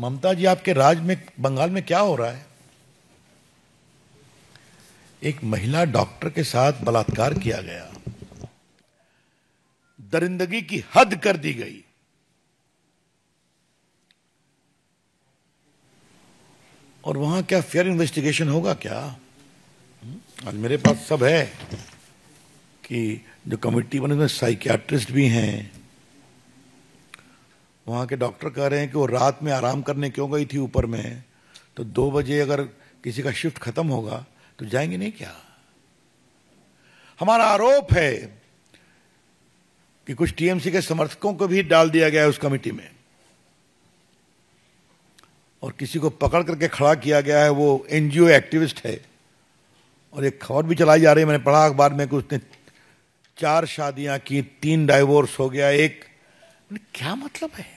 ममता जी आपके राज में बंगाल में क्या हो रहा है एक महिला डॉक्टर के साथ बलात्कार किया गया दरिंदगी की हद कर दी गई और वहां क्या फेयर इन्वेस्टिगेशन होगा क्या आज मेरे पास सब है कि जो कमिटी बने उसमें साइकियाट्रिस्ट भी हैं वहाँ के डॉक्टर कह रहे हैं कि वो रात में आराम करने क्यों गई थी ऊपर में तो दो बजे अगर किसी का शिफ्ट खत्म होगा तो जाएंगे नहीं क्या हमारा आरोप है कि कुछ टीएमसी के समर्थकों को भी डाल दिया गया है उस कमेटी में और किसी को पकड़ करके खड़ा किया गया है वो एनजीओ एक्टिविस्ट है और एक खबर भी चलाई जा रही है मैंने पढ़ा अखबार में कि उसने चार शादियां की तीन डाइवोर्स हो गया एक क्या मतलब है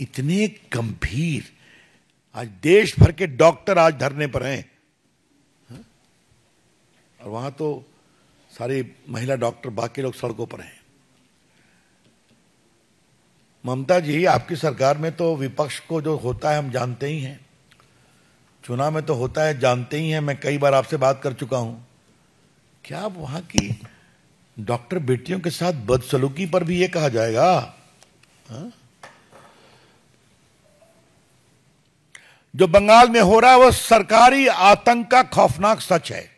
इतने गंभीर आज देश भर के डॉक्टर आज धरने पर हैं हाँ? और वहां तो सारे महिला डॉक्टर बाकी लोग सड़कों पर हैं ममता जी आपकी सरकार में तो विपक्ष को जो होता है हम जानते ही हैं चुनाव में तो होता है जानते ही हैं मैं कई बार आपसे बात कर चुका हूं क्या आप वहां की डॉक्टर बेटियों के साथ बदसलूकी पर भी ये कहा जाएगा हा? जो बंगाल में हो रहा है वह सरकारी आतंक का खौफनाक सच है